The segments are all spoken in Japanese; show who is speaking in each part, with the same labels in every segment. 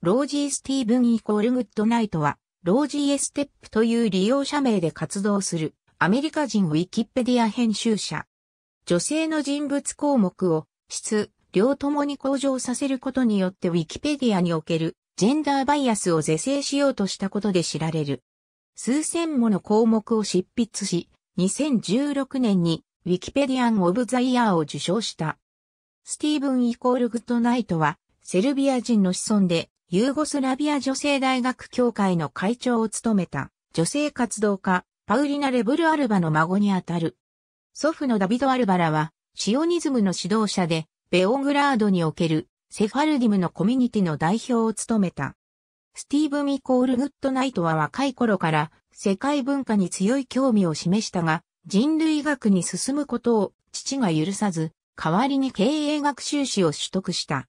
Speaker 1: ロージー・スティーブンイコール・グッドナイトは、ロージー・エステップという利用者名で活動するアメリカ人ウィキペディア編集者。女性の人物項目を質、量ともに向上させることによってウィキペディアにおけるジェンダーバイアスを是正しようとしたことで知られる。数千もの項目を執筆し、2016年にウィキペディアン・オブ・ザ・イヤーを受賞した。スティーブン・イコール・グッドナイトは、セルビア人の子孫で、ユーゴスラビア女性大学協会の会長を務めた女性活動家、パウリナ・レブル・アルバの孫にあたる。祖父のダビド・アルバラは、シオニズムの指導者で、ベオグラードにおけるセファルディムのコミュニティの代表を務めた。スティーブ・ミコール・グッドナイトは若い頃から世界文化に強い興味を示したが、人類学に進むことを父が許さず、代わりに経営学修士を取得した。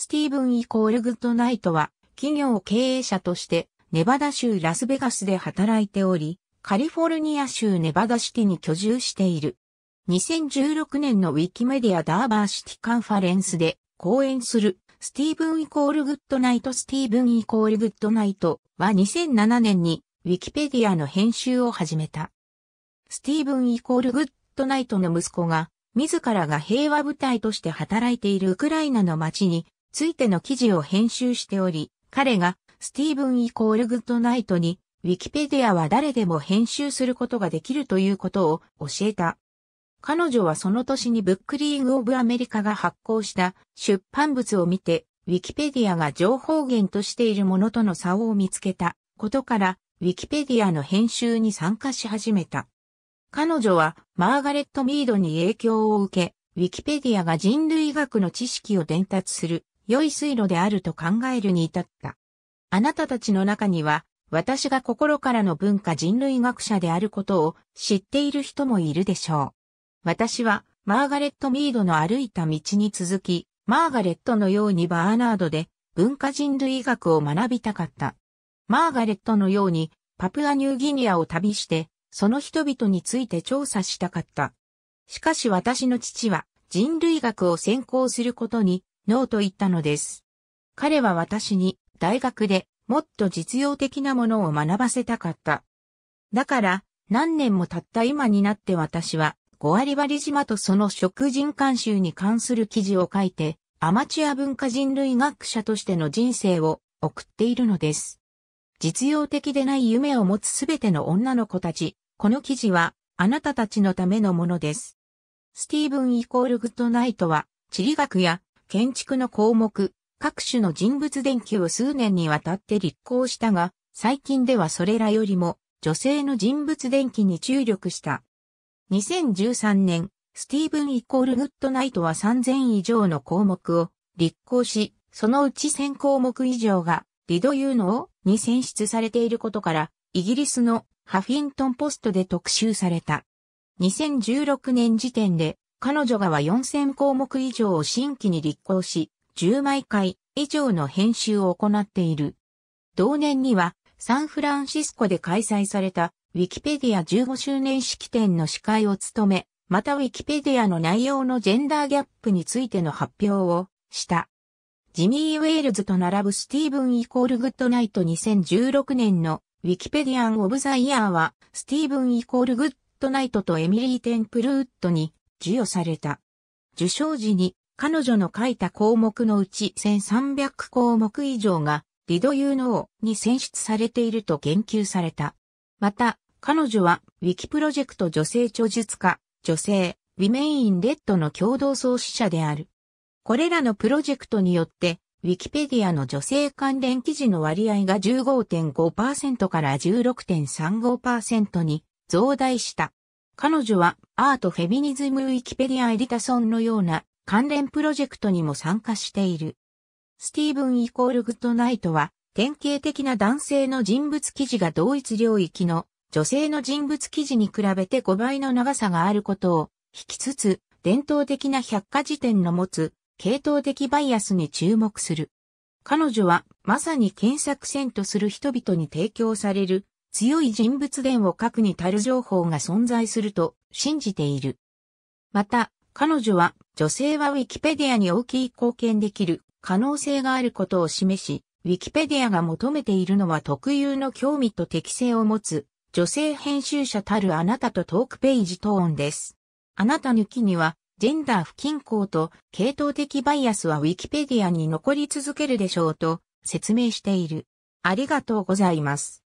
Speaker 1: スティーブン・イコール・グッドナイトは、企業経営者として、ネバダ州ラスベガスで働いており、カリフォルニア州ネバダシティに居住している。2016年のウィキメディアダーバーシティカンファレンスで講演するスティーブンイコールグッドナイトスティーブンイコールグッドナイトは2007年にウィキペディアの編集を始めた。スティーブンイコールグッドナイトの息子が自らが平和部隊として働いているウクライナの街についての記事を編集しており、彼がスティーブンイコールグッドナイトに、ウィキペディアは誰でも編集することができるということを教えた。彼女はその年にブックリーグ・オブ・アメリカが発行した出版物を見て、ウィキペディアが情報源としているものとの差を見つけたことから、ウィキペディアの編集に参加し始めた。彼女はマーガレット・ミードに影響を受け、ウィキペディアが人類学の知識を伝達する良い水路であると考えるに至った。あなたたちの中には、私が心からの文化人類学者であることを知っている人もいるでしょう。私は、マーガレット・ミードの歩いた道に続き、マーガレットのようにバーナードで文化人類学を学びたかった。マーガレットのようにパプアニューギニアを旅して、その人々について調査したかった。しかし私の父は人類学を専攻することにノーと言ったのです。彼は私に大学でもっと実用的なものを学ばせたかった。だから何年も経った今になって私は5割割島とその食人監修に関する記事を書いてアマチュア文化人類学者としての人生を送っているのです。実用的でない夢を持つすべての女の子たち、この記事はあなたたちのためのものです。スティーブン・イコール・グッドナイトは地理学や建築の項目、各種の人物電気を数年にわたって立候したが、最近ではそれらよりも女性の人物電気に注力した。2013年、スティーブン・イコール・グッドナイトは3000以上の項目を立候し、そのうち1000項目以上がリド・ユーノをに選出されていることから、イギリスのハフィントンポストで特集された。2016年時点で彼女がは4000項目以上を新規に立候し、10枚回以上の編集を行っている。同年には、サンフランシスコで開催された、ウィキペディア15周年式典の司会を務め、またウィキペディアの内容のジェンダーギャップについての発表をした。ジミー・ウェールズと並ぶスティーブン・イコール・グッドナイト2016年のウィキペディアン・オブ・ザ・イヤーは、スティーブン・イコール・グッドナイトとエミリー・テンプルウッドに授与された。受賞時に彼女の書いた項目のうち1300項目以上がリドユーノーに選出されていると言及された。また、彼女はウィキプロジェクト女性著述家、女性、ウィメイン・レッドの共同創始者である。これらのプロジェクトによって、ウィキペディアの女性関連記事の割合が15.5%から16.35%に増大した。彼女はアートフェミニズムウィキペディアエディタソンのような関連プロジェクトにも参加している。スティーブン・イコール・グッドナイトは、典型的な男性の人物記事が同一領域の女性の人物記事に比べて5倍の長さがあることを引きつつ、伝統的な百科事典の持つ系統的バイアスに注目する。彼女はまさに検索線とする人々に提供される強い人物伝を核に足る情報が存在すると信じている。また、彼女は、女性はウィキペディアに大きい貢献できる可能性があることを示し、ウィキペディアが求めているのは特有の興味と適性を持つ、女性編集者たるあなたとトークページトーンです。あなた抜きには、ジェンダー不均衡と系統的バイアスはウィキペディアに残り続けるでしょうと説明している。ありがとうございます。